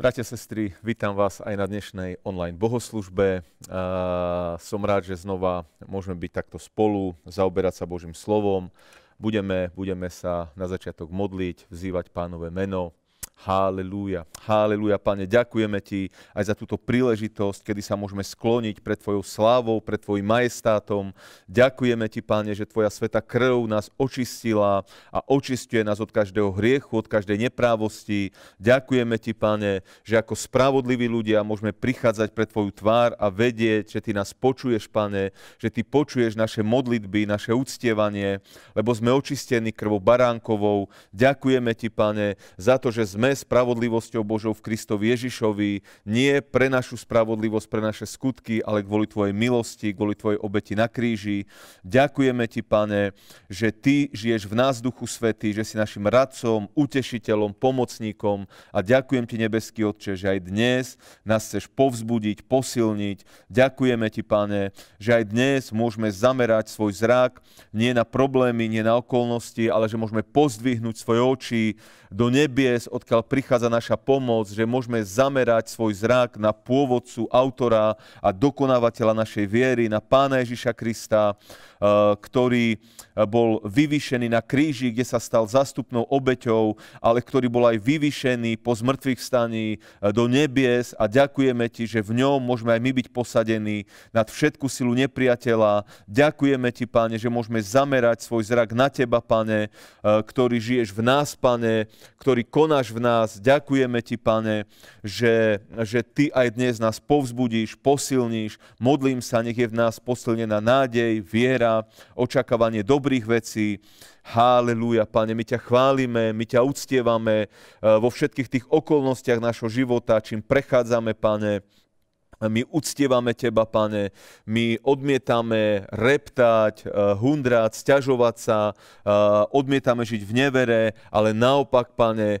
Bratia, sestry, vítam vás aj na dnešnej online bohoslužbe. Som rád, že znova môžeme byť takto spolu, zaoberať sa Božím slovom. Budeme, budeme sa na začiatok modliť, vzývať pánové meno. Halelúja, halelúja, Pane, ďakujeme Ti aj za túto príležitosť, kedy sa môžeme skloniť pred Tvojou slávou, pred Tvojim majestátom. Ďakujeme Ti, Pane, že Tvoja sveta krv nás očistila a očistuje nás od každého hriechu, od každej neprávosti. Ďakujeme Ti, Pane, že ako spravodliví ľudia môžeme prichádzať pred Tvoju tvár a vedieť, že Ty nás počuješ, Pane, že Ty počuješ naše modlitby, naše uctievanie, lebo sme očistení krvou baránkovou. Ďakujeme Ti, Pane, za to, že sme spravodlivosťou Božou v Kristovi Ježišovi, nie pre našu spravodlivosť, pre naše skutky, ale kvôli Tvojej milosti, kvôli Tvojej obeti na kríži. Ďakujeme Ti, Pane, že Ty žiješ v nás, Duchu Svety, že si našim radcom, utešiteľom, pomocníkom a ďakujem Ti, Nebeský Otče, že aj dnes nás chceš povzbudiť, posilniť. Ďakujeme Ti, Pane, že aj dnes môžeme zamerať svoj zrak nie na problémy, nie na okolnosti, ale že môžeme pozdvihnúť svoje oči do nebies, odkiaľ prichádza naša pomoc, že môžeme zamerať svoj zrak na pôvodcu, autora a dokonávateľa našej viery, na pána Ježiša Krista, eh, ktorý eh, bol vyvyšený na kríži, kde sa stal zastupnou obeťou, ale ktorý bol aj vyvyšený po zmrtvých staní eh, do nebies a ďakujeme ti, že v ňom môžeme aj my byť posadení nad všetku silu nepriateľa. Ďakujeme ti, páne, že môžeme zamerať svoj zrak na teba, pane, ktorý žiješ v nás, pane, ktorý konáš v nás nás. Ďakujeme Ti, Pane, že, že Ty aj dnes nás povzbudíš, posilníš. Modlím sa, nech je v nás posilnená nádej, viera, očakávanie dobrých vecí. Haleluja, Pane, my ťa chválime, my ťa uctievame eh, vo všetkých tých okolnostiach našho života, čím prechádzame, Pane my uctievame Teba, Pane, my odmietame reptať, eh, hundrať, stiažovať sa, eh, odmietame žiť v nevere, ale naopak, Pane, eh,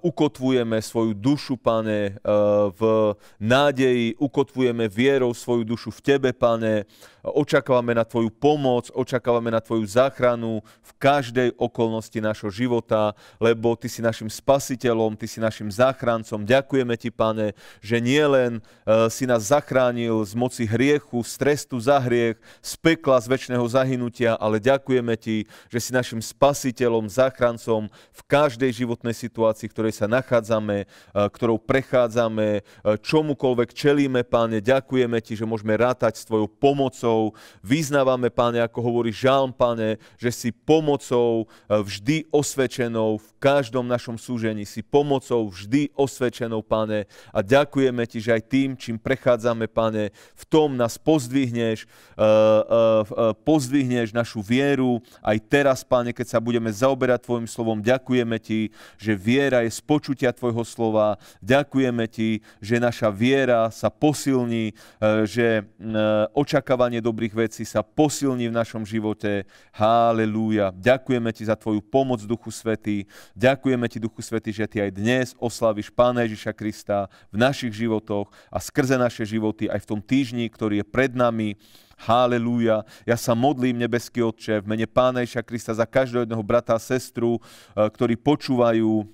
ukotvujeme svoju dušu, Pane, v nádeji, ukotvujeme vierou svoju dušu v Tebe, Pane, Očakávame na Tvoju pomoc, očakávame na Tvoju záchranu v každej okolnosti našho života, lebo Ty si našim spasiteľom, Ty si našim záchrancom. Ďakujeme Ti, Pane, že nie len e, si nás zachránil z moci hriechu, z trestu za hriech, z pekla, z väčšného zahynutia, ale ďakujeme Ti, že si našim spasiteľom, záchrancom v každej životnej situácii, ktorej sa nachádzame, e, ktorou prechádzame, e, čomukoľvek čelíme, Pane, ďakujeme Ti, že môžeme rátať s Tvojou pomocou, pomocou. Vyznávame, Pane, ako hovorí žalm, Pane, že si pomocou e, vždy osvečenou, v každom našom súžení si pomocou vždy osvečenou, Pane. A ďakujeme Ti, že aj tým, čím prechádzame, Pane, v tom nás pozdvihneš, e, e, pozdvihneš našu vieru. Aj teraz, Pane, keď sa budeme zaoberať Tvojim slovom, ďakujeme Ti, že viera je z počutia Tvojho slova. Ďakujeme Ti, že naša viera sa posilní, že očakávanie dobrých vecí sa posilní v našom živote. Halelúja. Ďakujeme ti za tvoju pomoc, Duchu Svetý. Ďakujeme ti, Duchu Svetý, že ty aj dnes oslavíš Pána Ježiša Krista v našich životoch a skrze naše životy aj v tom týždni, ktorý je pred nami. Halelúja. Ja sa modlím, nebeský Otče, v mene Pána Ježia Krista za každého jedného brata a sestru, e, ktorí počúvajú e,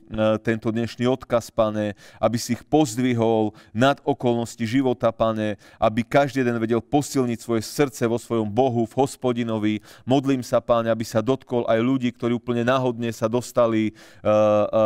tento dnešný odkaz, Pane, aby si ich pozdvihol nad okolnosti života, Pane, aby každý jeden vedel posilniť svoje srdce vo svojom Bohu, v hospodinovi. Modlím sa, Pane, aby sa dotkol aj ľudí, ktorí úplne náhodne sa dostali e,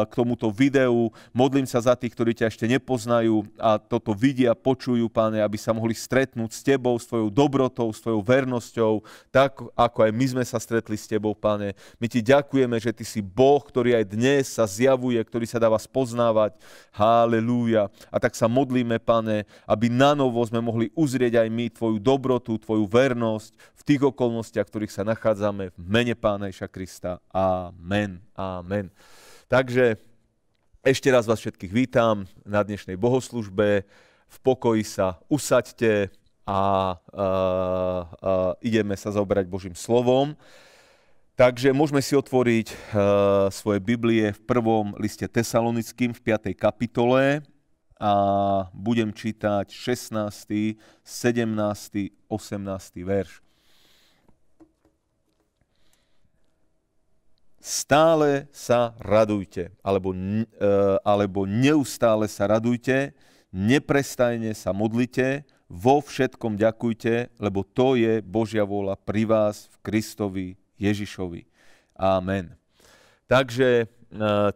k tomuto videu. Modlím sa za tých, ktorí ťa ešte nepoznajú a toto vidia, počujú, Pane, aby sa mohli stretnúť s Tebou, s Tvojou dobrotou, s Tvojou vernosťou, tak ako aj my sme sa stretli s Tebou, Pane. My Ti ďakujeme, že Ty si Boh, ktorý aj dnes sa zjavuje, ktorý sa dáva spoznávať. Halelúja. A tak sa modlíme, Pane, aby na novo sme mohli uzrieť aj my Tvoju dobrotu, Tvoju vernosť v tých okolnostiach, v ktorých sa nachádzame v mene Pána Iša Krista. Amen. Amen. Takže ešte raz vás všetkých vítam na dnešnej bohoslužbe. V pokoji sa usaďte, a uh, uh, ideme sa zaoberať Božím slovom. Takže môžeme si otvoriť uh, svoje Biblie v prvom liste tesalonickým v 5. kapitole a budem čítať 16., 17., 18. verš. Stále sa radujte, alebo, uh, alebo neustále sa radujte, neprestajne sa modlite, vo všetkom ďakujte, lebo to je Božia vôľa pri vás v Kristovi Ježišovi. Amen. Takže e,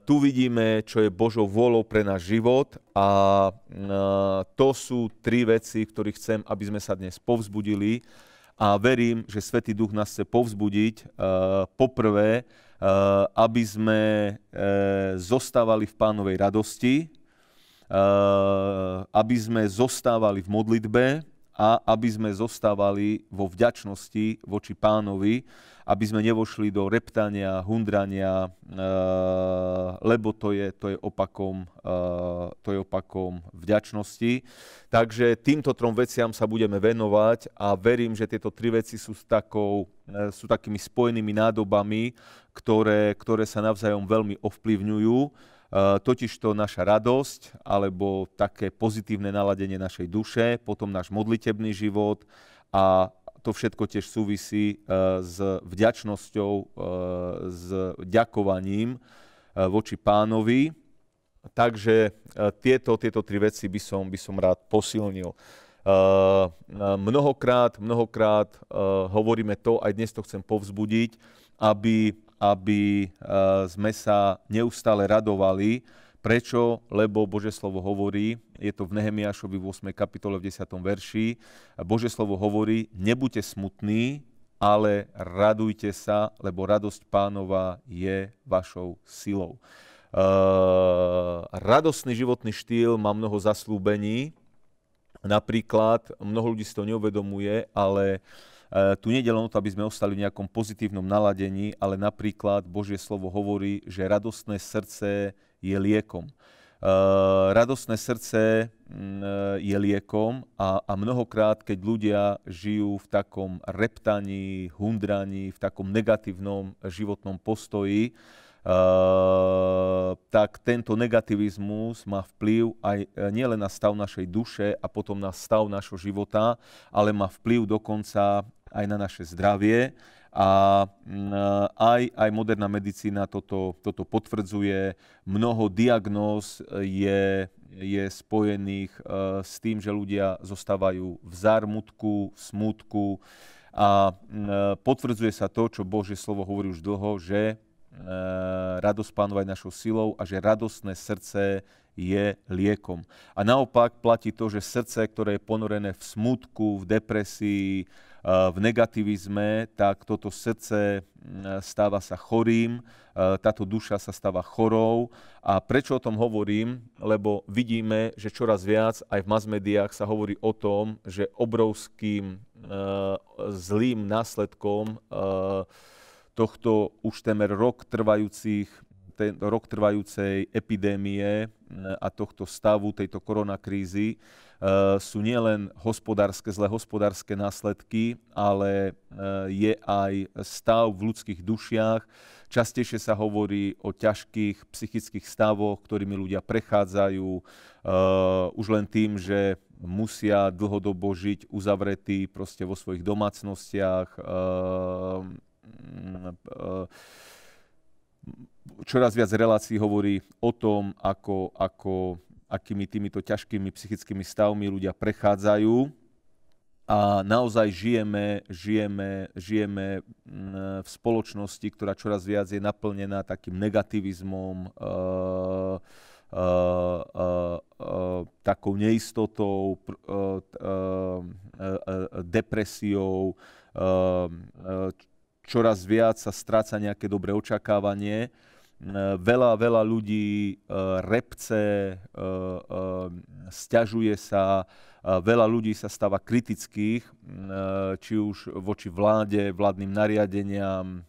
tu vidíme, čo je Božou vôľou pre náš život a e, to sú tri veci, ktorých chcem, aby sme sa dnes povzbudili a verím, že Svetý Duch nás chce povzbudiť. E, poprvé, aby sme zostávali v pánovej radosti, Eh, aby sme zostávali v modlitbe a aby sme zostávali vo vďačnosti voči pánovi, aby sme nevošli do reptania, hundrania, eh, lebo to je, to je, opakom, eh, to je opakom vďačnosti. Takže týmto trom veciam sa budeme venovať a verím, že tieto tri veci sú, takou, sú takými spojenými nádobami, ktoré, ktoré sa navzájom veľmi ovplyvňujú E, totiž to naša radosť alebo také pozitívne naladenie našej duše, potom náš modlitebný život a to všetko tiež súvisí e, s vďačnosťou, e, s ďakovaním voči pánovi. Takže tieto, tieto tri veci by som, by som rád posilnil. Mnohokrát, mnohokrát hovoríme to, aj dnes to chcem povzbudiť, aby aby eh, sme sa neustále radovali. Prečo? Lebo Bože slovo hovorí, je to v Nehemiášovi v 8. kapitole v 10. verši, Bože slovo hovorí, nebuďte smutní, ale radujte sa, lebo radosť pánova je vašou silou. Uh, radostný životný štýl má mnoho zaslúbení. Napríklad, mnoho ľudí si to neuvedomuje, ale uh, E, tu nejde to, aby sme ostali v nejakom pozitívnom naladení, ale napríklad Božie slovo hovorí, že radostné srdce je liekom. E, radostné srdce mm, e, je liekom a, a mnohokrát, keď ľudia žijú v takom reptaní, hundraní, v takom negatívnom životnom postoji, Uh, tak tento negativizmus má vplyv aj nielen na stav našej duše a potom na stav našho života, ale má vplyv dokonca aj na naše zdravie. A mm, aj, aj moderná medicína toto, toto potvrdzuje. Mnoho diagnóz je, je spojených e, s tým, že ľudia zostávajú v zármutku, v smutku. A mm, e, potvrdzuje sa to, čo Božie slovo hovorí už dlho, že e, radosť pánova je našou silou a že radostné srdce je liekom. A naopak platí to, že srdce, ktoré je ponorené v smutku, v depresii, Eh, v negativizme, tak toto srdce mm, stáva sa chorým, eh, táto duša sa stáva chorou. A prečo o tom hovorím? Lebo vidíme, že čoraz viac aj v masmediách sa hovorí o tom, že obrovským eh, zlým následkom tohto už temer rok trvajúcich ten rok trvajúcej epidémie mm, a tohto stavu, tejto koronakrízy, Eh, sú nielen hospodárske, zlé hospodárske následky, ale eh, je aj stav v ľudských dušiach. Častejšie sa hovorí o ťažkých psychických stavoch, ktorými ľudia prechádzajú eh, už len tým, že musia dlhodobo žiť uzavretí proste vo svojich domácnostiach. Čoraz viac relácií hovorí o tom, ako, ako akými týmito ťažkými psychickými stavmi ľudia prechádzajú. A naozaj žijeme, žijeme, žijeme mm, v spoločnosti, ktorá čoraz viac je naplnená takým negativizmom, eh, eh, eh, takou neistotou, depresiou, čoraz viac sa stráca nejaké dobré očakávanie veľa, veľa ľudí e, repce, e, e, stiažuje sa, veľa ľudí sa stáva kritických, či už voči vláde, vládnym nariadeniam.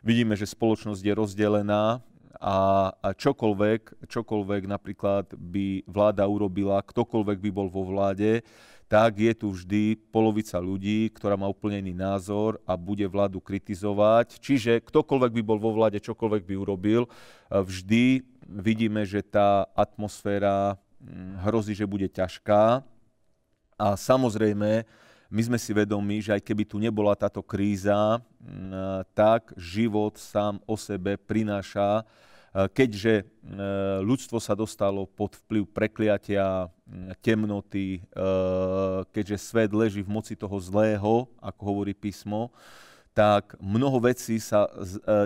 Vidíme, že spoločnosť je rozdelená a, a čokoľvek, čokoľvek napríklad by vláda urobila, ktokoľvek by bol vo vláde, tak je tu vždy polovica ľudí, ktorá má úplnený názor a bude vládu kritizovať. Čiže ktokoľvek by bol vo vláde, čokoľvek by urobil, e, vždy vidíme, že tá atmosféra mm, hrozí, že bude ťažká. A samozrejme, my sme si vedomi, že aj keby tu nebola táto kríza, mm, e, tak život sám o sebe prináša Eh, keďže eh, ľudstvo sa dostalo pod vplyv prekliatia, mm, temnoty, eh, keďže svet leží v moci toho zlého, ako hovorí písmo, tak mnoho vecí sa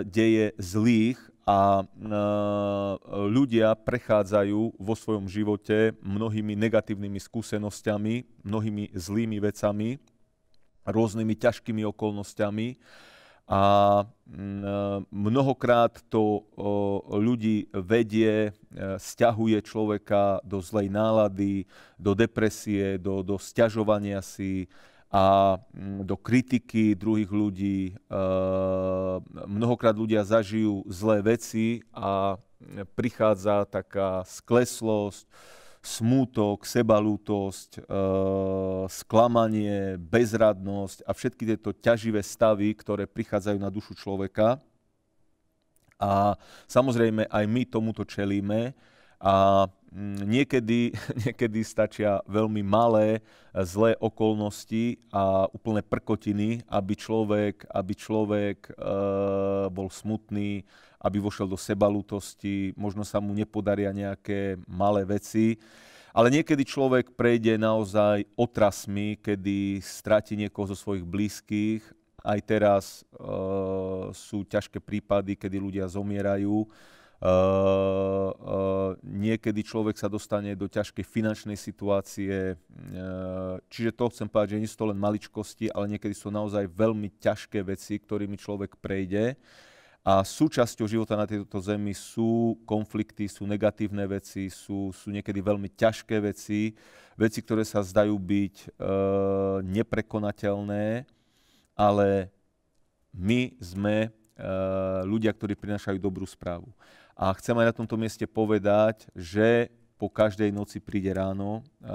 deje zlých a ľudia prechádzajú vo svojom živote mnohými negatívnymi skúsenosťami, mnohými zlými vecami, rôznymi ťažkými okolnostiami a mm, e, mnohokrát to ľudí vedie, e, stiahuje človeka do zlej nálady, do depresie, do, do stiažovania si a mm, do kritiky druhých ľudí. E, mnohokrát ľudia zažijú zlé veci a mm, prichádza taká skleslosť, smútok, sebalútosť, e, sklamanie, bezradnosť a všetky tieto ťaživé stavy, ktoré prichádzajú na dušu človeka. A samozrejme aj my tomuto čelíme, a mm, niekedy, niekedy stačia veľmi malé zlé okolnosti a úplné prkotiny, aby človek, aby človek e, bol smutný, aby vošiel do sebalutosti, možno sa mu nepodaria nejaké malé veci. Ale niekedy človek prejde naozaj otrasmi, kedy stráti niekoho zo svojich blízkych. Aj teraz e, sú ťažké prípady, kedy ľudia zomierajú niekedy človek sa dostane do ťažkej finančnej situácie. Čiže to chcem povedať, že nie sú to len maličkosti, ale niekedy sú naozaj veľmi ťažké veci, ktorými človek prejde. A súčasťou života na tejto zemi sú konflikty, sú negatívne veci, sú, sú niekedy veľmi ťažké veci, veci, ktoré sa zdajú byť e, neprekonateľné, ale my sme e, ľudia, ktorí prinášajú dobrú správu. A chcem aj na tomto mieste povedať, že po každej noci príde ráno, eh, eh,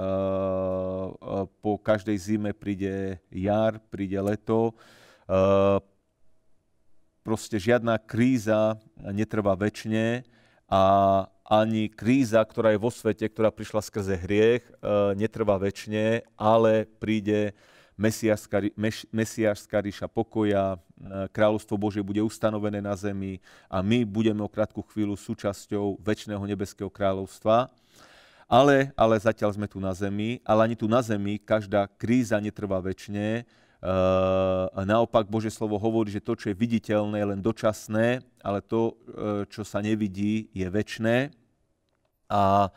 po každej zime príde jar, príde leto. Eh, proste žiadna kríza netrvá väčšine a ani kríza, ktorá je vo svete, ktorá prišla skrze hriech, netrvá väčšine, ale príde mesiašská ríša pokoja, e, kráľovstvo Božie bude ustanovené na zemi a my budeme o krátku chvíľu súčasťou väčšného nebeského kráľovstva. Ale, ale zatiaľ sme tu na zemi, ale ani tu na zemi každá kríza netrvá väčšine. E, naopak Božie slovo hovorí, že to, čo je viditeľné, je len dočasné, ale to, e, čo sa nevidí, je väčšné. A e,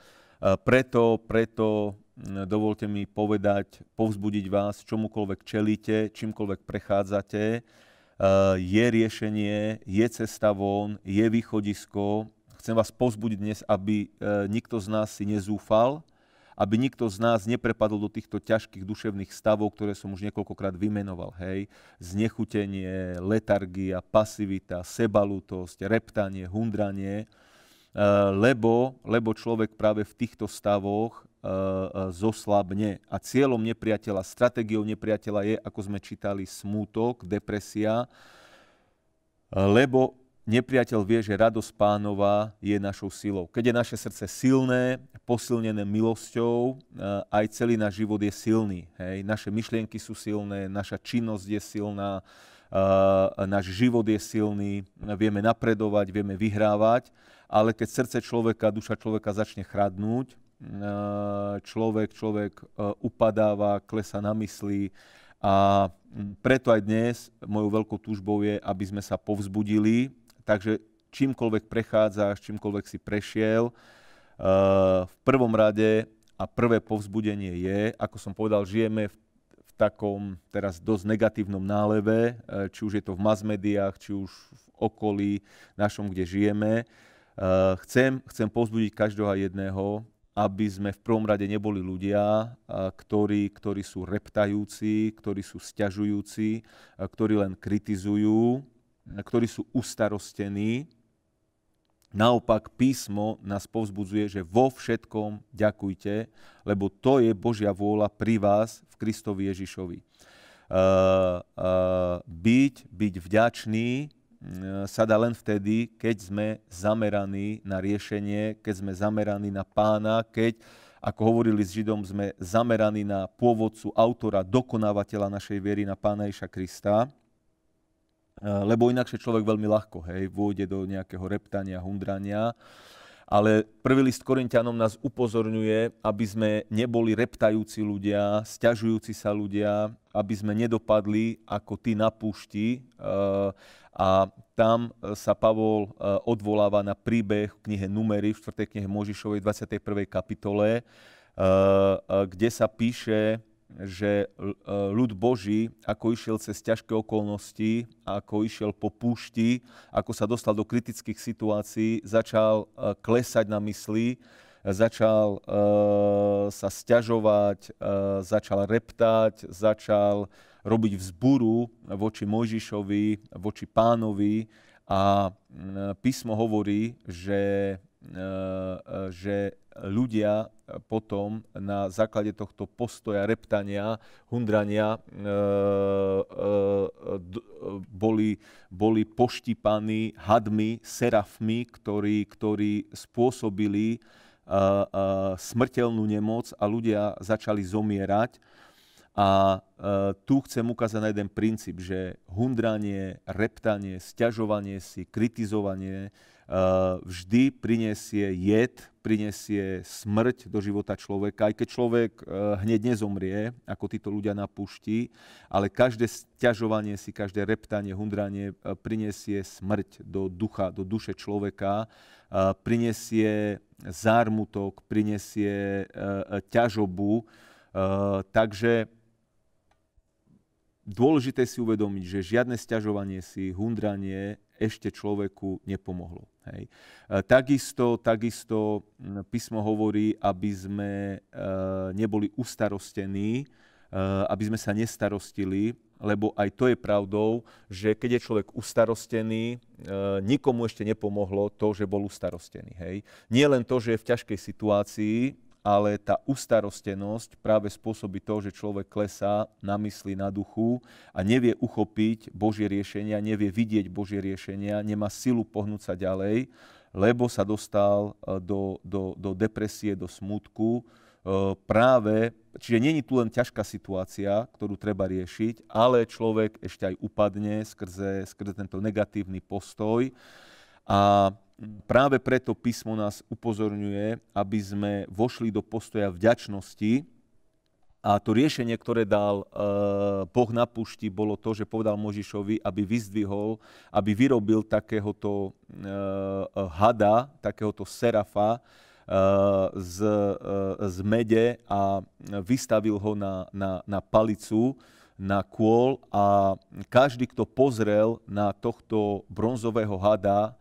preto, preto Mm, dovolte mi povedať, povzbudiť vás, čomukoľvek čelíte, čímkoľvek prechádzate. Eh, je riešenie, je cesta von, je východisko. Chcem vás povzbudiť dnes, aby eh, nikto z nás si nezúfal, aby nikto z nás neprepadol do týchto ťažkých duševných stavov, ktoré som už niekoľkokrát vymenoval. Hej, znechutenie, letargia, pasivita, sebalútosť, reptanie, hundranie, eh, lebo, lebo človek práve v týchto stavoch Eh, eh, zoslabne. A cieľom nepriateľa, stratégiou nepriateľa je, ako sme čítali, smútok, depresia, lebo nepriateľ vie, že radosť pánova je našou silou. Keď je naše srdce silné, posilnené milosťou, eh, aj celý náš život je silný. Hej? Naše myšlienky sú silné, naša činnosť je silná, náš život je silný, vieme napredovať, vieme vyhrávať, ale keď srdce človeka, duša človeka začne chradnúť, Eh, človek, človek eh, upadáva, klesa na mysli a hm, preto aj dnes mojou veľkou túžbou je, aby sme sa povzbudili, takže čímkoľvek prechádzaš, čímkoľvek si prešiel, eh, v prvom rade a prvé povzbudenie je, ako som povedal, žijeme v takom teraz dosť negatívnom náleve, či už je to v mass mediách, či už v okolí našom, kde žijeme. Chcem, chcem povzbudiť každého jedného, aby sme v prvom rade neboli ľudia, ktorí, ktorí sú reptajúci, ktorí sú sťažujúci, ktorí len kritizujú, ktorí sú ustarostení. Naopak písmo nás povzbudzuje, že vo všetkom ďakujte, lebo to je Božia vôľa pri vás v Kristovi Ježišovi. Uh, uh, byť, byť vďačný, Hm, sa dá len vtedy, keď sme zameraní na riešenie, keď sme zameraní na pána, keď, ako hovorili s Židom, sme zameraní na pôvodcu, autora, dokonávateľa našej viery, na pána Iša Krista. Hm, lebo inakšie človek veľmi ľahko hej, vôjde do nejakého reptania, hundrania. Ale prvý list Korintianom nás upozorňuje, aby sme neboli reptajúci ľudia, stiažujúci sa ľudia, aby sme nedopadli ako ty na púšti, hm, a tam e, sa Pavol e, odvoláva na príbeh v knihe Numery, v 4. knihe Možišovej, 21. kapitole, e, kde sa píše, že ľud Boží, ako išiel cez ťažké okolnosti, ako išiel po púšti, ako sa dostal do kritických situácií, začal klesať na mysli, začal sa sťažovať, začal reptať, začal robiť vzburu voči Mojžišovi, voči pánovi a písmo hovorí, že, e, že ľudia potom na základe tohto postoja reptania, hundrania e, e, boli, boli poštipaní hadmi, serafmi, ktorí, ktorí spôsobili smrteľnú nemoc a ľudia začali zomierať. A e, tu chcem ukázať na jeden princíp, že hundranie, reptanie, sťažovanie si, kritizovanie e, vždy prinesie jed, prinesie smrť do života človeka. Aj keď človek e, hneď nezomrie, ako títo ľudia na pušti, ale každé sťažovanie si, každé reptanie, hundranie e, prinesie smrť do ducha, do duše človeka, e, prinesie zármutok, prinesie e, e, ťažobu. Uh, takže dôležité si uvedomiť, že žiadne sťažovanie si, hundranie ešte človeku nepomohlo. Hej. E, takisto, takisto písmo hovorí, aby sme e, neboli ustarostení, e, aby sme sa nestarostili, lebo aj to je pravdou, že keď je človek ustarostený, nikomu ešte nepomohlo to, že bol ustarostený. Hej. Nie len to, že je v ťažkej situácii, ale tá ustarostenosť práve spôsobí to, že človek klesá na mysli, na duchu a nevie uchopiť Božie riešenia, nevie vidieť Božie riešenia, nemá silu pohnúť sa ďalej, lebo sa dostal e, do, do, do depresie, do smutku, e, práve, čiže není tu len ťažká situácia, ktorú treba riešiť, ale človek ešte aj upadne skrze, skrze tento negatívny postoj. A práve preto písmo nás upozorňuje, aby sme vošli do postoja vďačnosti. A to riešenie, ktoré dal eh, Boh na pušti, bolo to, že povedal Možišovi, aby vyzdvihol, aby vyrobil takéhoto eh, hada, takéhoto serafa, eh, z, z mede a vystavil ho na, na, na palicu, na kôl a každý, kto pozrel na tohto bronzového hada,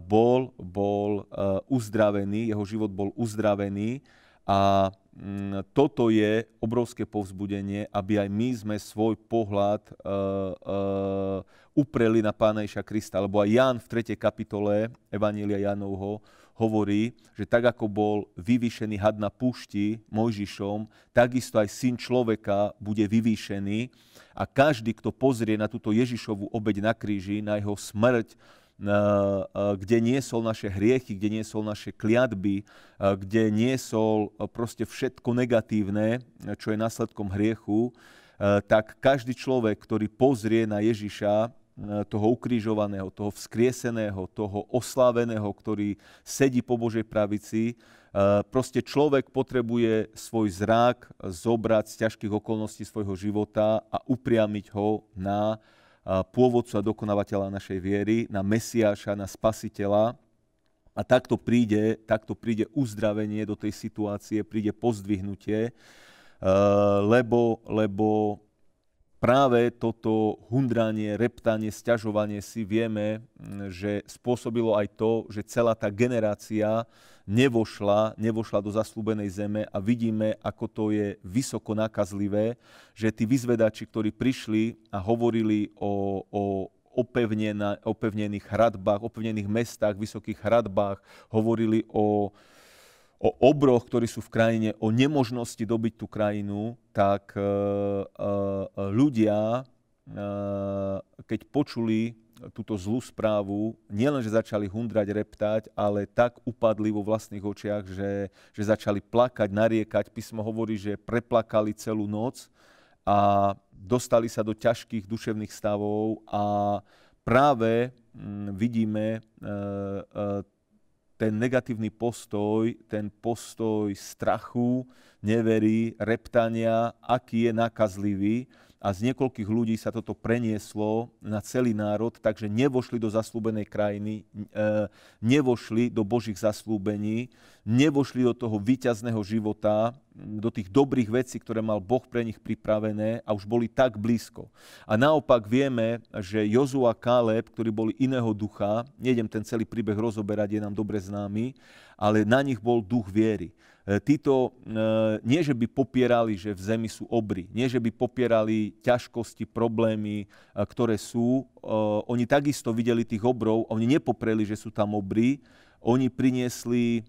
bol, bol eh, uzdravený, jeho život bol uzdravený a mm, toto je obrovské povzbudenie, aby aj my sme svoj pohľad eh, eh, upreli na Pána Iša Krista. Lebo aj Ján v 3. kapitole Evanília Jánovho hovorí, že tak ako bol vyvýšený had na púšti Mojžišom, takisto aj syn človeka bude vyvýšený a každý, kto pozrie na túto Ježišovú obeď na kríži, na jeho smrť, Eh, eh, kde niesol naše hriechy, kde niesol naše kliatby, eh, kde niesol proste všetko negatívne, čo je následkom hriechu, tak každý človek, ktorý pozrie na Ježiša, toho ukrižovaného, toho vzkrieseného, toho osláveného, ktorý sedí po Božej pravici, proste človek potrebuje svoj zrak zobrať z ťažkých okolností svojho života a upriamiť ho na pôvodcu a dokonavateľa našej viery, na Mesiáša, na Spasiteľa. A takto príde, takto príde uzdravenie do tej situácie, príde pozdvihnutie, lebo, lebo práve toto hundranie, reptanie, sťažovanie si vieme, že spôsobilo aj to, že celá tá generácia nevošla, nevošla do zaslúbenej zeme a vidíme, ako to je vysoko nakazlivé, že tí vyzvedači, ktorí prišli a hovorili o, o opevnených hradbách, opevnených mestách, vysokých hradbách, hovorili o, o obroch, ktorí sú v krajine, o nemožnosti dobiť tú krajinu, tak e, e, ľudia, e, keď počuli túto zlú správu nielenže začali hundrať, reptať, ale tak upadli vo vlastných očiach, že, že začali plakať, nariekať. Písmo hovorí, že preplakali celú noc a dostali sa do ťažkých duševných stavov a práve mm, vidíme e, e, ten negatívny postoj, ten postoj strachu, nevery, reptania, aký je nakazlivý a z niekoľkých ľudí sa toto prenieslo na celý národ, takže nevošli do zaslúbenej krajiny, e, nevošli do Božích zaslúbení, nevošli do toho výťazného života, do tých dobrých vecí, ktoré mal Boh pre nich pripravené a už boli tak blízko. A naopak vieme, že Jozu a Káleb, ktorí boli iného ducha, nejdem ten celý príbeh rozoberať, je nám dobre známy, ale na nich bol duch viery. E, títo e, nie, že by popierali, že v zemi sú obry, nie, že by popierali ťažkosti, problémy, e, ktoré sú. Oni takisto videli tých obrov, oni nepopreli, že sú tam obry, oni priniesli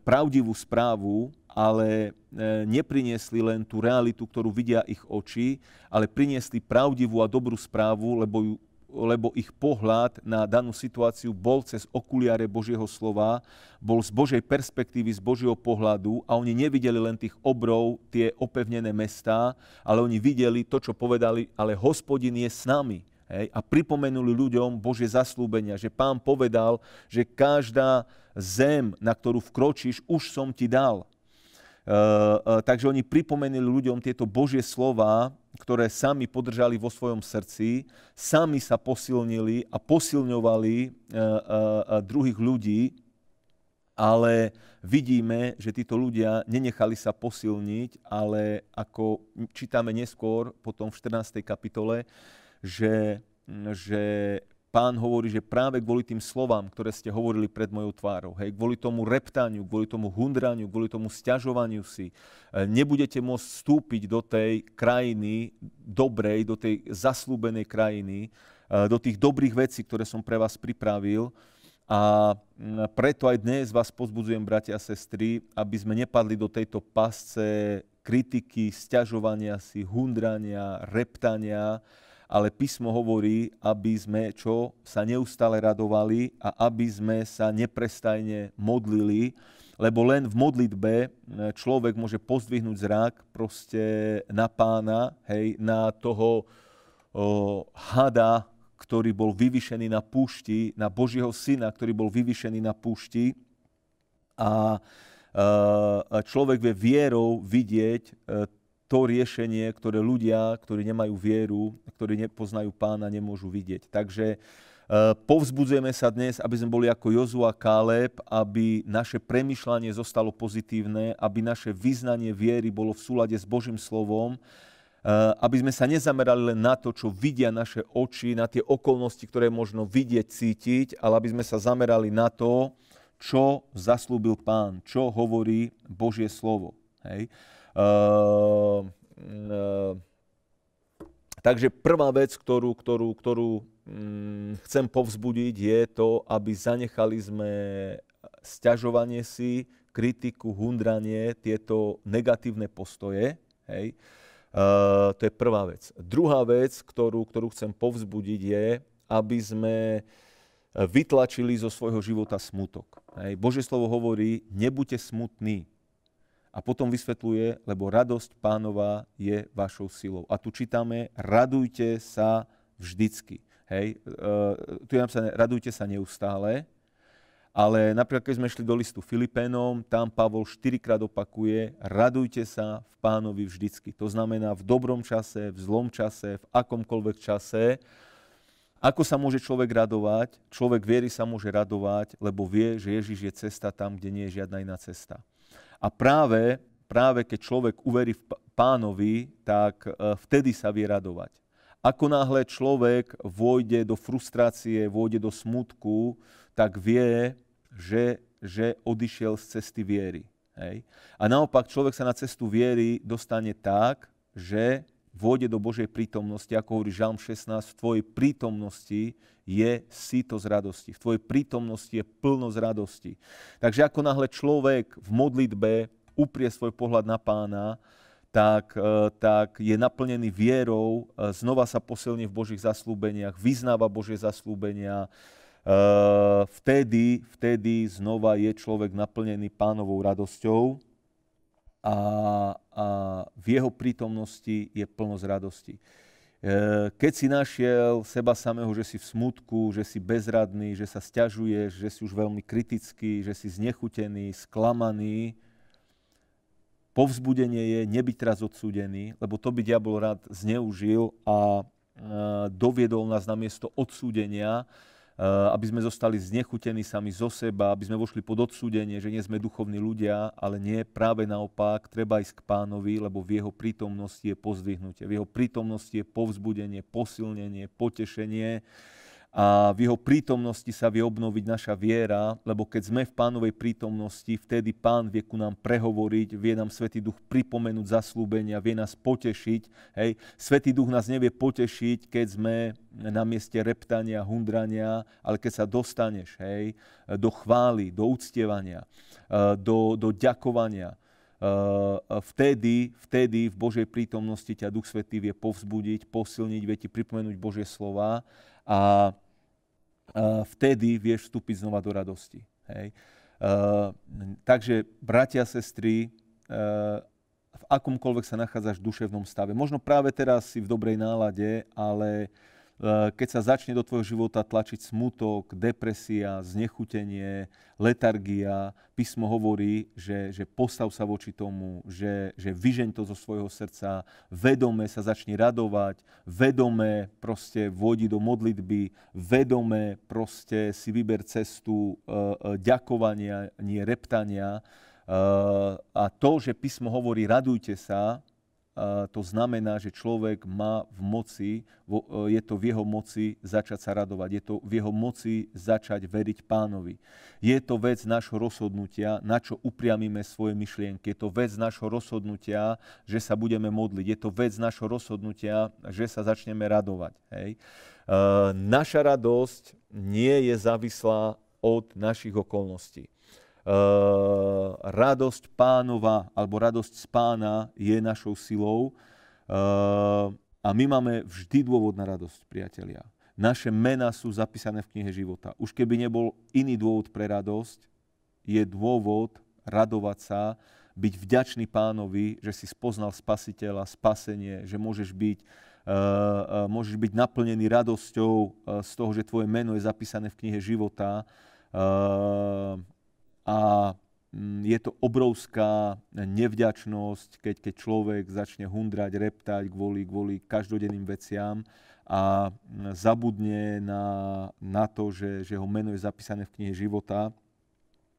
pravdivú správu, ale nepriniesli len tú realitu, ktorú vidia ich oči, ale priniesli pravdivú a dobrú správu, lebo ju lebo ich pohľad na danú situáciu bol cez okuliare Božieho slova, bol z Božej perspektívy, z Božieho pohľadu a oni nevideli len tých obrov, tie opevnené mestá, ale oni videli to, čo povedali, ale hospodin je s nami. Hej, a pripomenuli ľuďom Božie zaslúbenia, že pán povedal, že každá zem, na ktorú vkročíš, už som ti dal. E, e, takže oni pripomenuli ľuďom tieto Božie slova ktoré sami podržali vo svojom srdci, sami sa posilnili a posilňovali e, e, e, druhých ľudí, ale vidíme, že títo ľudia nenechali sa posilniť, ale ako čítame neskôr, potom v 14. kapitole, že, že Pán hovorí, že práve kvôli tým slovám, ktoré ste hovorili pred mojou tvárou, hej, kvôli tomu reptaniu, kvôli tomu hundraniu, kvôli tomu sťažovaniu si, e, nebudete môcť vstúpiť do tej krajiny dobrej, do tej zaslúbenej krajiny, e, do tých dobrých vecí, ktoré som pre vás pripravil. A preto aj dnes vás pozbudzujem, bratia a sestry, aby sme nepadli do tejto pasce kritiky, sťažovania si, hundrania, reptania, ale písmo hovorí, aby sme čo sa neustále radovali a aby sme sa neprestajne modlili, lebo len v modlitbe e, človek môže pozdvihnúť zrak proste na pána, hej, na toho o, hada, ktorý bol vyvyšený na púšti, na Božieho syna, ktorý bol vyvyšený na púšti a e, človek vie vierou vidieť e, to riešenie, ktoré ľudia, ktorí nemajú vieru, ktorí nepoznajú pána, nemôžu vidieť. Takže e, povzbudzujeme sa dnes, aby sme boli ako Jozu a Káleb, aby naše premyšľanie zostalo pozitívne, aby naše vyznanie viery bolo v súlade s Božím slovom, e, aby sme sa nezamerali len na to, čo vidia naše oči, na tie okolnosti, ktoré možno vidieť, cítiť, ale aby sme sa zamerali na to, čo zaslúbil pán, čo hovorí Božie slovo. Hej. Ehm, ehm, takže prvá vec, ktorú, ktorú, ktorú mm, chcem povzbudiť, je to, aby zanechali sme sťažovanie si, kritiku, hundranie, tieto negatívne postoje. Hej. Uh, to je prvá vec. Druhá vec, ktorú, ktorú chcem povzbudiť, je, aby sme vytlačili zo svojho života smutok. Hej. Božie slovo hovorí, nebuďte smutní. A potom vysvetľuje, lebo radosť pánova je vašou silou. A tu čítame, radujte sa vždycky. Hej, e, tu je napísané, radujte sa neustále, ale napríklad, keď sme šli do listu Filipénom, tam Pavol štyrikrát opakuje, radujte sa v pánovi vždycky. To znamená v dobrom čase, v zlom čase, v akomkoľvek čase. Ako sa môže človek radovať? Človek viery sa môže radovať, lebo vie, že Ježiš je cesta tam, kde nie je žiadna iná cesta. A práve, práve keď človek uverí v pánovi, tak e, vtedy sa vie radovať. Ako náhle človek vôjde do frustrácie, vôjde do smutku, tak vie, že, že odišiel z cesty viery. Hej. A naopak človek sa na cestu viery dostane tak, že vôjde do Božej prítomnosti, ako hovorí Žalm 16, v tvojej prítomnosti je síto z radosti. V tvojej prítomnosti je plno z radosti. Takže ako náhle človek v modlitbe uprie svoj pohľad na pána, tak, e, tak je naplnený vierou, e, znova sa posilní v Božích zaslúbeniach, vyznáva Božie zaslúbenia, e, vtedy, vtedy znova je človek naplnený pánovou radosťou a, a v jeho prítomnosti je plnosť radosti. E, keď si našiel seba samého, že si v smutku, že si bezradný, že sa stiažuješ, že si už veľmi kritický, že si znechutený, sklamaný, povzbudenie je nebyť teraz odsúdený, lebo to by diabol rád zneužil a e, doviedol nás na miesto odsúdenia Eh, aby sme zostali znechutení sami zo seba, aby sme vošli pod odsúdenie, že nie sme duchovní ľudia, ale nie, práve naopak, treba ísť k pánovi, lebo v jeho prítomnosti je pozdvihnutie, v jeho prítomnosti je povzbudenie, posilnenie, potešenie a v jeho prítomnosti sa vie obnoviť naša viera, lebo keď sme v pánovej prítomnosti, vtedy pán vie ku nám prehovoriť, vie nám Svetý Duch pripomenúť zaslúbenia, vie nás potešiť. Hej. Svetý Duch nás nevie potešiť, keď sme na mieste reptania, hundrania, ale keď sa dostaneš hej, do chvály, do uctievania, e, do, do ďakovania, e, e, vtedy, vtedy v Božej prítomnosti ťa Duch Svetý vie povzbudiť, posilniť, vie ti pripomenúť Božie slova a, a vtedy vieš vstúpiť znova do radosti. Hej. takže, bratia, sestry, e, v akomkoľvek sa nachádzaš v duševnom stave. Možno práve teraz si v dobrej nálade, ale uh, Eh, keď sa začne do tvojho života tlačiť smutok, depresia, znechutenie, letargia, písmo hovorí, že, že postav sa voči tomu, že, že vyžeň to zo svojho srdca, vedome sa začni radovať, vedome proste vodi do modlitby, vedome proste si vyber cestu eh, eh, ďakovania, nie reptania. A to, že písmo hovorí radujte sa, to znamená, že človek má v moci, e, je to v jeho moci začať sa radovať, je to v jeho moci začať veriť pánovi. Je to vec nášho rozhodnutia, na čo upriamíme svoje myšlienky, je to vec nášho rozhodnutia, že sa budeme modliť, je to vec nášho rozhodnutia, že sa začneme radovať. Hej. E, naša radosť nie je závislá od našich okolností. Eh, radosť pánova alebo radosť z pána je našou silou uh, a my máme vždy dôvod na radosť, priatelia. Naše mená sú zapísané v knihe života. Už keby nebol iný dôvod pre radosť, je dôvod radovať sa, byť vďačný pánovi, že si spoznal spasiteľa, spasenie, že môžeš byť, uh, môžeš byť naplnený radosťou z toho, že tvoje meno je zapísané v knihe života a mm, je to obrovská nevďačnosť, keď, keď človek začne hundrať, reptať kvôli, kvôli každodenným veciam a mm, zabudne na, na to, že, že ho meno je zapísané v knihe života.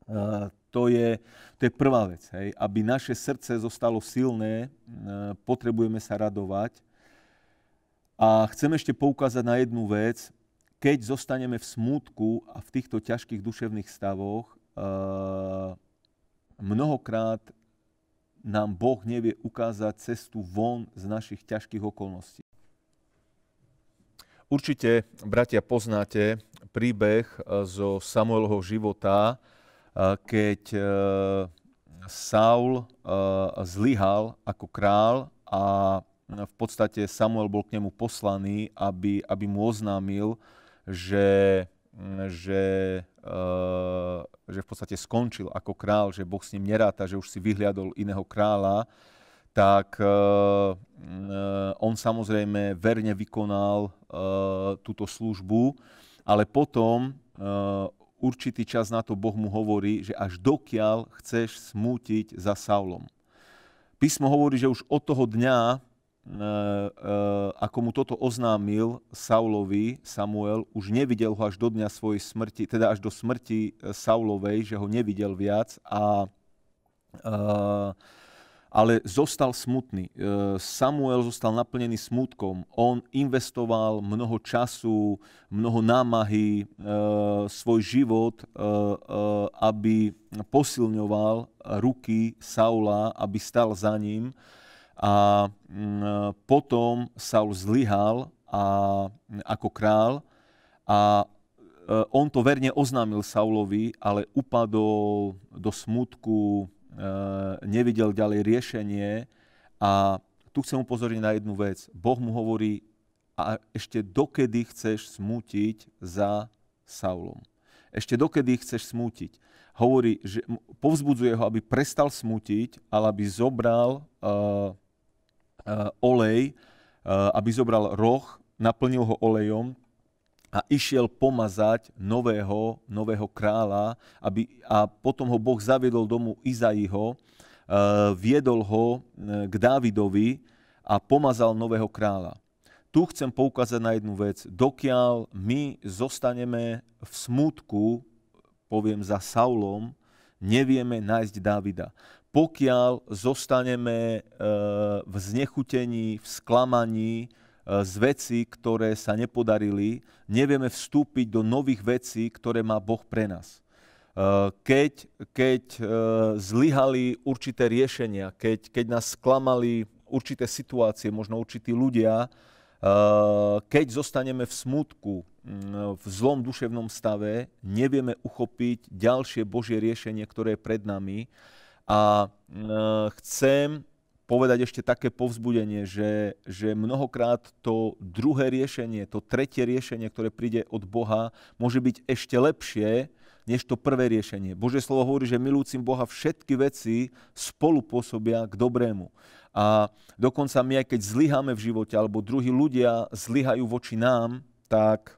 Uh, to je, to je prvá vec. Hej. Aby naše srdce zostalo silné, uh, potrebujeme sa radovať. A chcem ešte poukázať na jednu vec. Keď zostaneme v smútku a v týchto ťažkých duševných stavoch, Eh, mnohokrát nám Boh nevie ukázať cestu von z našich ťažkých okolností. Určite, bratia, poznáte príbeh eh, zo Samuelho života, eh, keď Saul zlyhal ako král a v podstate Samuel bol k nemu poslaný, aby, aby mu oznámil, že že, uh, že v podstate skončil ako král, že Boh s ním neráta, že už si vyhliadol iného kráľa, tak uh, on samozrejme verne vykonal uh, túto službu, ale potom určitý čas na to Boh mu hovorí, že až dokiaľ chceš smútiť za Saulom. Písmo hovorí, že už od toho dňa Eh, eh, ako mu toto oznámil Saulovi, Samuel, už nevidel ho až do dňa svojej smrti, teda až do smrti eh, Saulovej, že ho nevidel viac a ale zostal smutný. Samuel zostal naplnený smutkom. On investoval mnoho času, mnoho námahy, svoj život, aby posilňoval ruky Saula, aby stal za ním a mm, potom Saul zlyhal a, mm, ako král a e, on to verne oznámil Saulovi, ale upadol do smutku, e, nevidel ďalej riešenie a tu chcem upozorniť na jednu vec. Boh mu hovorí, a ešte dokedy chceš smútiť za Saulom. Ešte dokedy chceš smútiť. Hovorí, že povzbudzuje ho, aby prestal smútiť, ale aby zobral uh, Eh, olej, eh, aby zobral roh, naplnil ho olejom a išiel pomazať nového, nového kráľa aby, a potom ho Boh zaviedol domu Izaiho, eh, viedol ho k Dávidovi a pomazal nového kráľa. Tu chcem poukázať na jednu vec. Dokiaľ my zostaneme v smutku, poviem za Saulom, nevieme nájsť Dávida pokiaľ zostaneme e, v znechutení, v sklamaní e, z vecí, ktoré sa nepodarili, nevieme vstúpiť do nových vecí, ktoré má Boh pre nás. E, keď, keď zlyhali určité riešenia, keď, keď nás sklamali určité situácie, možno určití ľudia, keď zostaneme v smutku, v zlom duševnom stave, nevieme uchopiť ďalšie Božie riešenie, ktoré je pred nami a e, chcem povedať ešte také povzbudenie, že, že mnohokrát to druhé riešenie, to tretie riešenie, ktoré príde od Boha, môže byť ešte lepšie, než to prvé riešenie. Bože slovo hovorí, že milúcim Boha všetky veci spolu pôsobia k dobrému. A dokonca my, aj keď zlyháme v živote, alebo druhí ľudia zlyhajú voči nám, tak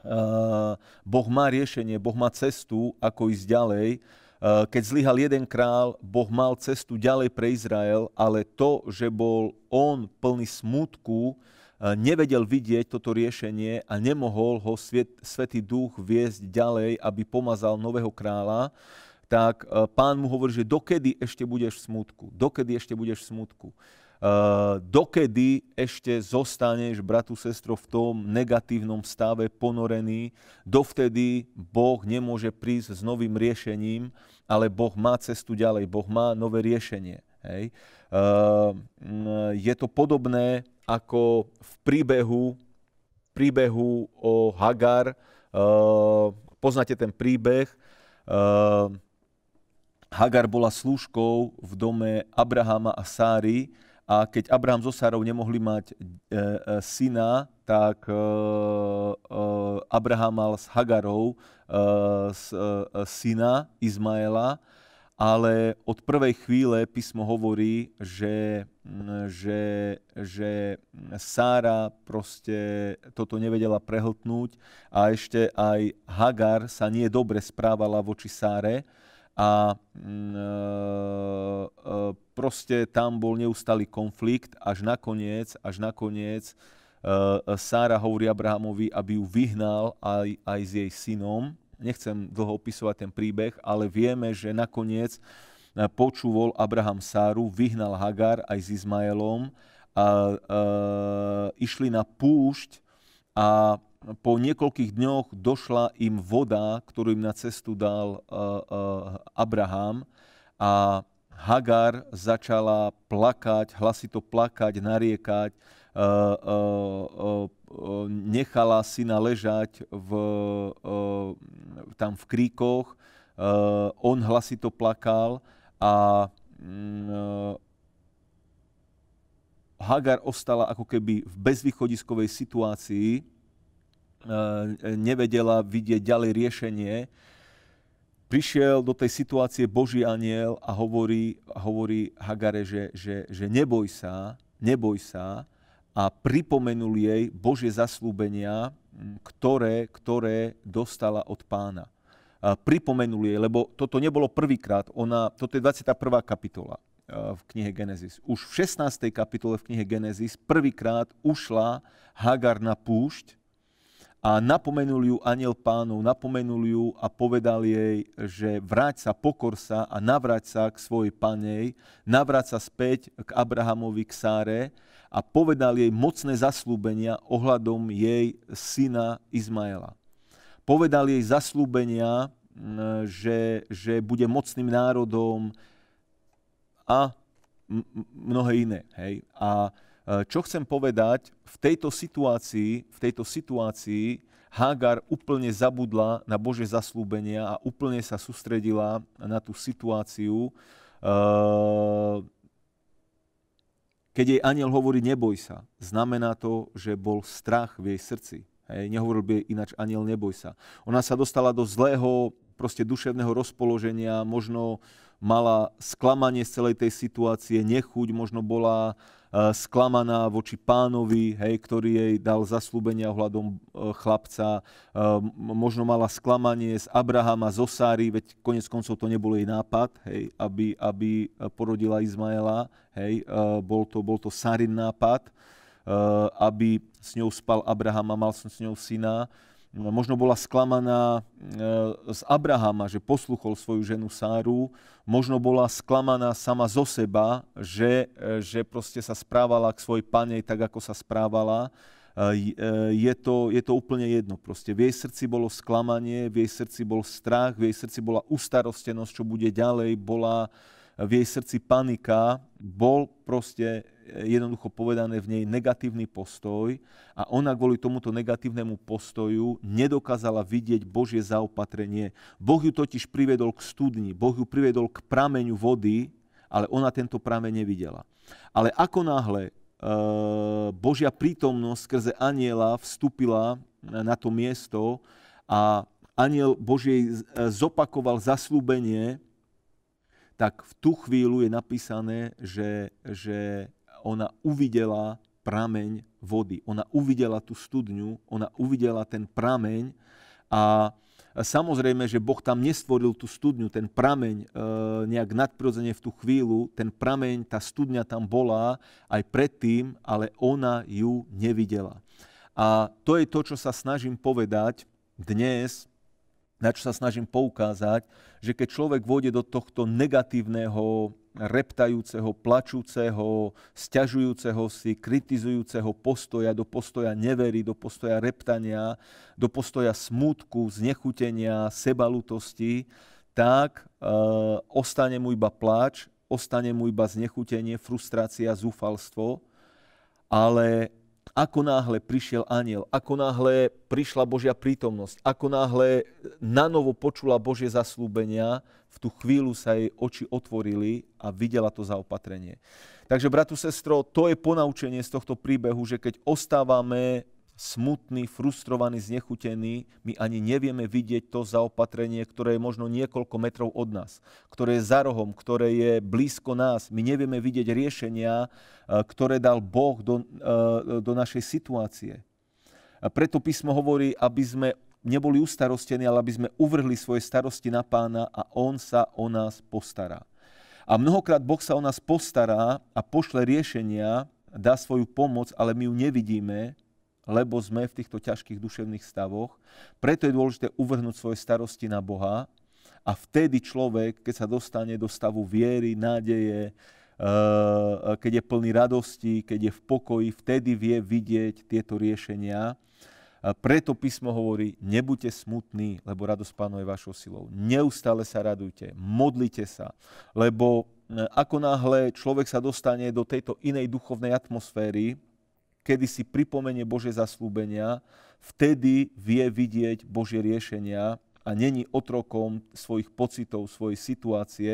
uh, Boh má riešenie, Boh má cestu, ako ísť ďalej. Eh, keď zlyhal jeden král, Boh mal cestu ďalej pre Izrael, ale to, že bol on plný smutku, eh, nevedel vidieť toto riešenie a nemohol ho svet, Svetý duch viesť ďalej, aby pomazal nového kráľa, tak eh, pán mu hovorí, že dokedy ešte budeš v smutku, dokedy ešte budeš v smutku. Eh, dokedy ešte zostaneš, bratu, sestro, v tom negatívnom stave ponorený, dovtedy Boh nemôže prísť s novým riešením, ale Boh má cestu ďalej, Boh má nové riešenie. Hej. Eh, je to podobné ako v príbehu, príbehu o Hagar. Eh, poznáte ten príbeh. Hagar bola služkou v dome Abrahama a Sári a keď Abraham so Sárou nemohli mať e, e, syna, tak e, e, Abraham mal s Hagarou e, s, e, e syna Izmaela, ale od prvej chvíle písmo hovorí, že, že, že Sára proste toto nevedela prehltnúť a ešte aj Hagar sa nie dobre správala voči Sáre, a mm, e, e, proste tam bol neustály konflikt, až nakoniec, až nakoniec e, Sára hovorí Abrahamovi, aby ju vyhnal aj, aj s jej synom. Nechcem dlho opisovať ten príbeh, ale vieme, že nakoniec počúvol Abraham Sáru, vyhnal Hagar aj s Izmaelom a, a išli na púšť a po niekoľkých dňoch došla im voda, ktorú im na cestu dal eh, eh, Abraham a Hagar začala plakať, hlasito plakať, nariekať, eh, nechala syna ležať v, tam v kríkoch, on hlasito plakal a mm, Hagar ostala ako keby v bezvýchodiskovej situácii, E, nevedela vidieť ďalej riešenie, prišiel do tej situácie Boží aniel a hovorí, hovorí Hagare, že, že, že neboj sa, neboj sa a pripomenul jej Božie zaslúbenia, ktoré, ktoré dostala od pána. A pripomenul jej, lebo toto nebolo prvýkrát, ona, toto je 21. kapitola e, v knihe Genesis. Už v 16. kapitole v knihe Genesis prvýkrát ušla Hagar na púšť a napomenul ju aniel pánov, napomenul ju a povedal jej, že vráť sa, pokor sa a navráť sa k svojej panej, navráť sa späť k Abrahamovi, k Sáre a povedal jej mocné zaslúbenia ohľadom jej syna Izmaela. Povedal jej zaslúbenia, že, že bude mocným národom a mnohé iné. Hej? A čo chcem povedať, v tejto situácii, v tejto situácii Hagar úplne zabudla na Bože zaslúbenia a úplne sa sústredila na tú situáciu, eh, keď jej aniel hovorí neboj sa, znamená to, že bol strach v jej srdci. Hej, nehovoril by ináč aniel neboj sa. Ona sa dostala do zlého proste duševného rozpoloženia, možno mala sklamanie z celej tej situácie, nechuť, možno bola E, sklamaná voči pánovi, hej, ktorý jej dal zaslúbenia ohľadom e, chlapca. E, možno mala sklamanie z Abrahama, z Osári, veď konec koncov to nebol jej nápad, hej, aby, aby porodila Izmaela. Hej, bol, to, bol to Sarin nápad, aby s ňou spal Abraham a mal som s ňou syna možno bola sklamaná e, z Abrahama, že posluchol svoju ženu Sáru, možno bola sklamaná sama zo seba, že, e, že proste sa správala k svojej panej tak, ako sa správala. E, je to, je to úplne jedno. Proste v jej srdci bolo sklamanie, v jej srdci bol strach, v jej srdci bola ustarostenosť, čo bude ďalej, bola, uh, v jej srdci panika, bol proste e, jednoducho povedané v nej negatívny postoj a ona kvôli tomuto negatívnemu postoju nedokázala vidieť Božie zaopatrenie. Boh ju totiž privedol k studni, Boh ju privedol k prameňu vody, ale ona tento prameň nevidela. Ale ako náhle e, Božia prítomnosť skrze aniela vstúpila na to miesto a aniel Božej e, zopakoval zaslúbenie, tak v tú chvíľu je napísané, že, že ona uvidela prameň vody. Ona uvidela tú studňu, ona uvidela ten prameň a Samozrejme, že Boh tam nestvoril tú studňu, ten prameň e, nejak nadprirodzene v tú chvíľu, ten prameň, tá studňa tam bola aj predtým, ale ona ju nevidela. A to je to, čo sa snažím povedať dnes, na čo sa snažím poukázať, že keď človek vôjde do tohto negatívneho, reptajúceho, plačúceho, stiažujúceho si, kritizujúceho postoja, do postoja nevery, do postoja reptania, do postoja smútku, znechutenia, sebalutosti, tak e, ostane mu iba plač, ostane mu iba znechutenie, frustrácia, zúfalstvo, ale ako náhle prišiel aniel, ako náhle prišla Božia prítomnosť, ako náhle nanovo počula Božie zaslúbenia, v tú chvíľu sa jej oči otvorili a videla to zaopatrenie. Takže, bratu, sestro, to je ponaučenie z tohto príbehu, že keď ostávame smutný, frustrovaný, znechutený, my ani nevieme vidieť to zaopatrenie, ktoré je možno niekoľko metrov od nás, ktoré je za rohom, ktoré je blízko nás. My nevieme vidieť riešenia, e, ktoré dal Boh do, e, do našej situácie. A preto písmo hovorí, aby sme neboli ustarostení, ale aby sme uvrhli svoje starosti na pána a on sa o nás postará. A mnohokrát Boh sa o nás postará a pošle riešenia, dá svoju pomoc, ale my ju nevidíme, lebo sme v týchto ťažkých duševných stavoch. Preto je dôležité uvrhnúť svoje starosti na Boha a vtedy človek, keď sa dostane do stavu viery, nádeje, eh, keď je plný radosti, keď je v pokoji, vtedy vie vidieť tieto riešenia. Preto písmo hovorí, nebuďte smutní, lebo radosť Pánov je vašou silou. Neustále sa radujte, modlite sa, lebo eh, ako náhle človek sa dostane do tejto inej duchovnej atmosféry, kedy si pripomenie Bože zaslúbenia, vtedy vie vidieť Bože riešenia a není otrokom svojich pocitov, svojej situácie.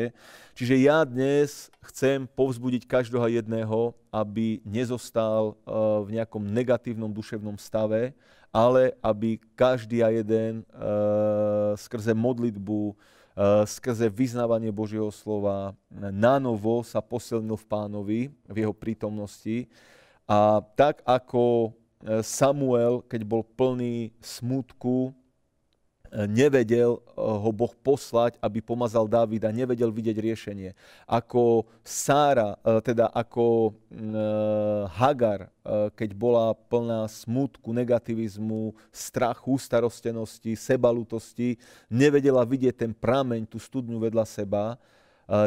Čiže ja dnes chcem povzbudiť každého jedného, aby nezostal eh, v nejakom negatívnom duševnom stave, ale aby každý a jeden eh, skrze modlitbu, eh, skrze vyznávanie Božieho slova na novo sa posilnil v pánovi, v jeho prítomnosti a tak ako e, Samuel, keď bol plný smutku, e, nevedel e, ho Boh poslať, aby pomazal Dávida, nevedel vidieť riešenie. Ako Sára, teda ako Hagar, keď bola plná smutku, negativizmu, strachu, starostenosti, sebalutosti, nevedela vidieť ten prameň, tú studňu vedľa seba,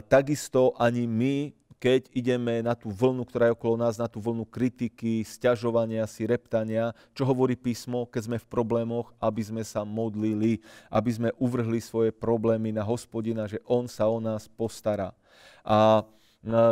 takisto ani my keď ideme na tú vlnu, ktorá je okolo nás, na tú vlnu kritiky, sťažovania si, reptania, čo hovorí písmo, keď sme v problémoch, aby sme sa modlili, aby sme uvrhli svoje problémy na hospodina, že on sa o nás postará. A e,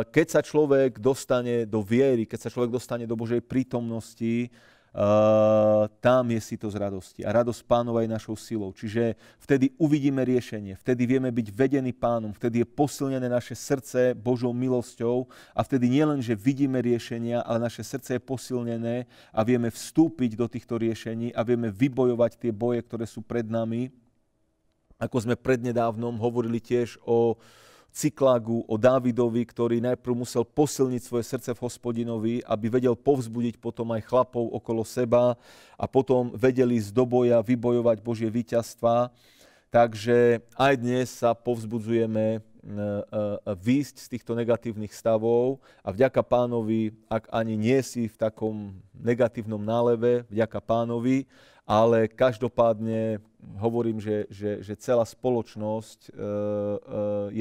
keď sa človek dostane do viery, keď sa človek dostane do Božej prítomnosti, Eh, tam je si to z radosti. A radosť pánova je našou silou. Čiže vtedy uvidíme riešenie, vtedy vieme byť vedení pánom, vtedy je posilnené naše srdce Božou milosťou a vtedy nielen, že vidíme riešenia, ale naše srdce je posilnené a vieme vstúpiť do týchto riešení a vieme vybojovať tie boje, ktoré sú pred nami. Ako sme prednedávnom hovorili tiež o, Ciklagu, o Dávidovi, ktorý najprv musel posilniť svoje srdce v hospodinovi, aby vedel povzbudiť potom aj chlapov okolo seba a potom vedeli z doboja vybojovať Božie víťazstva. Takže aj dnes sa povzbudzujeme e, e, e, výjsť z týchto negatívnych stavov a vďaka pánovi, ak ani nie si v takom negatívnom náleve, vďaka pánovi, ale každopádne hovorím, že, že, že celá spoločnosť e, e,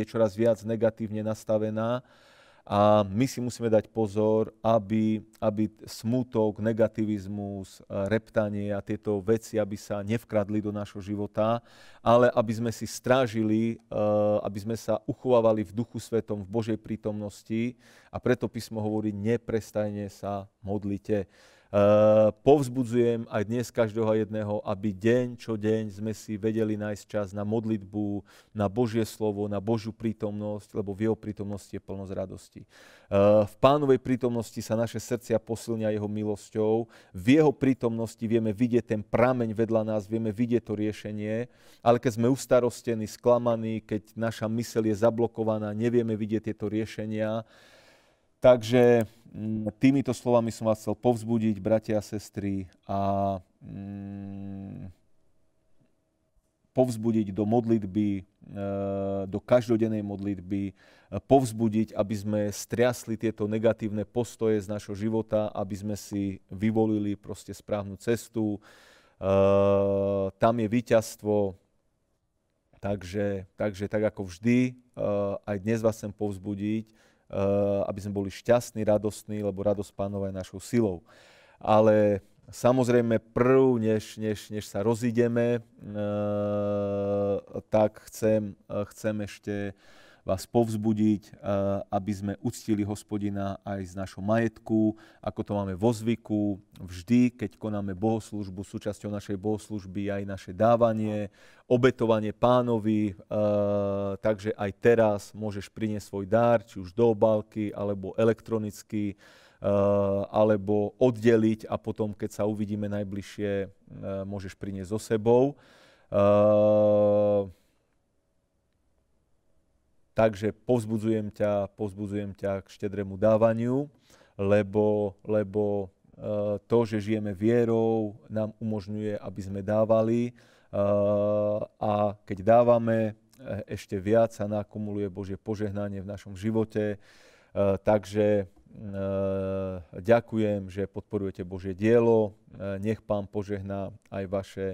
je čoraz viac negatívne nastavená a my si musíme dať pozor, aby, aby smutok, negativizmus, e, reptanie a tieto veci, aby sa nevkradli do nášho života, ale aby sme si strážili, aby sme sa uchovávali v duchu svetom, v Božej prítomnosti a preto písmo hovorí, neprestajne sa modlite. Eh, povzbudzujem aj dnes každého jedného, aby deň čo deň sme si vedeli nájsť čas na modlitbu, na Božie slovo, na Božiu prítomnosť, lebo v Jeho prítomnosti je plnosť radosti. Eh, v Pánovej prítomnosti sa naše srdcia posilnia Jeho milosťou. V Jeho prítomnosti vieme vidieť ten prameň vedľa nás, vieme vidieť to riešenie, ale keď sme ustarostení, sklamaní, keď naša mysel je zablokovaná, nevieme vidieť tieto riešenia, Takže mm, týmito slovami som vás chcel povzbudiť, bratia a sestry, a mm, povzbudiť do modlitby, e, do každodennej modlitby, e, povzbudiť, aby sme striasli tieto negatívne postoje z našho života, aby sme si vyvolili proste správnu cestu. E, tam je víťazstvo, takže, takže tak ako vždy, aj dnes vás chcem povzbudiť, Eh, aby sme boli šťastní, radostní, lebo radosť pánova je našou silou. Ale samozrejme prv, než, než, než sa rozídeme, eh, tak chcem, eh, chcem ešte vás povzbudiť, eh, aby sme uctili hospodina aj z našho majetku, ako to máme vo zvyku. Vždy, keď konáme bohoslužbu, súčasťou našej bohoslužby aj naše dávanie, obetovanie pánovi. Eh, takže aj teraz môžeš priniesť svoj dar, či už do obálky, alebo elektronicky eh, alebo oddeliť a potom, keď sa uvidíme najbližšie, môžeš priniesť so sebou. Takže povzbudzujem ťa, povzbudzujem ťa k štedrému dávaniu, lebo, lebo e, to, že žijeme vierou, nám umožňuje, aby sme dávali e, a keď dávame, e, ešte viac sa nakumuluje Božie požehnanie v našom živote. Takže ďakujem, že podporujete Božie dielo. Nech Pán požehná aj vaše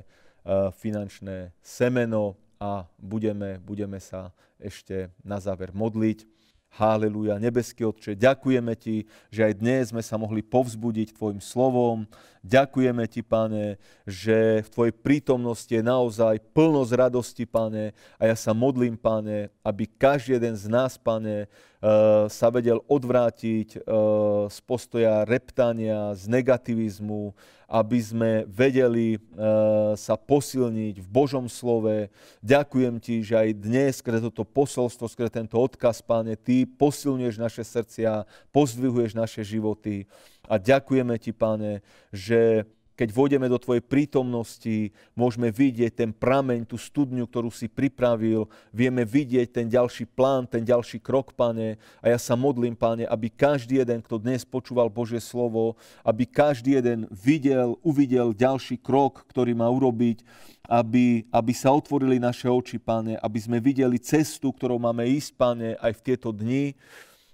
finančné semeno a budeme, budeme sa ešte na záver modliť. Haleluja, nebeský Otče, ďakujeme Ti, že aj dnes sme sa mohli povzbudiť Tvojim slovom. Ďakujeme Ti, Pane, že v Tvojej prítomnosti je naozaj plnosť radosti, Pane. A ja sa modlím, Pane, aby každý jeden z nás, Pane, eh, sa vedel odvrátiť eh, z postoja reptania, z negativizmu, aby sme vedeli eh, sa posilniť v Božom slove. Ďakujem Ti, že aj dnes, skrze toto posolstvo, skrze tento odkaz, Páne, Ty posilňuješ naše srdcia, pozdvihuješ naše životy. A ďakujeme Ti, Páne, že keď vôjdeme do Tvojej prítomnosti, môžeme vidieť ten prameň, tú studňu, ktorú si pripravil, vieme vidieť ten ďalší plán, ten ďalší krok, Pane. A ja sa modlím, Pane, aby každý jeden, kto dnes počúval Božie slovo, aby každý jeden videl, uvidel ďalší krok, ktorý má urobiť, aby, aby sa otvorili naše oči, Pane, aby sme videli cestu, ktorou máme ísť, Pane, aj v tieto dni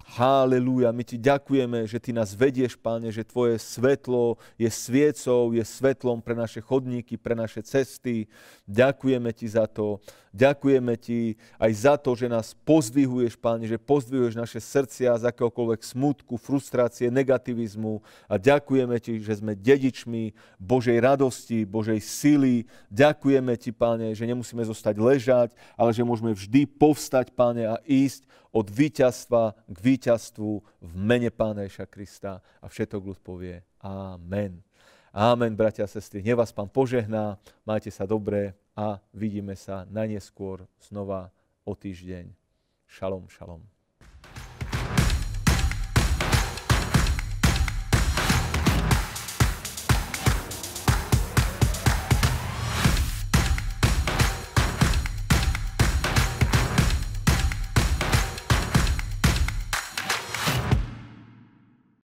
Halelúja, my ti ďakujeme, že ty nás vedieš, páne, že tvoje svetlo je sviecou, je svetlom pre naše chodníky, pre naše cesty. Ďakujeme ti za to. Ďakujeme ti aj za to, že nás pozdvihuješ, páne, že pozdvihuješ naše srdcia z akéhokoľvek smutku, frustrácie, negativizmu. A ďakujeme ti, že sme dedičmi Božej radosti, Božej sily. Ďakujeme ti, páne, že nemusíme zostať ležať, ale že môžeme vždy povstať, páne, a ísť od víťazstva k víťazstvu v mene Pána Ježa Krista a všetok ľud povie Amen. Amen, bratia a sestry. ne vás Pán požehná, majte sa dobre a vidíme sa najneskôr znova o týždeň. Šalom, šalom.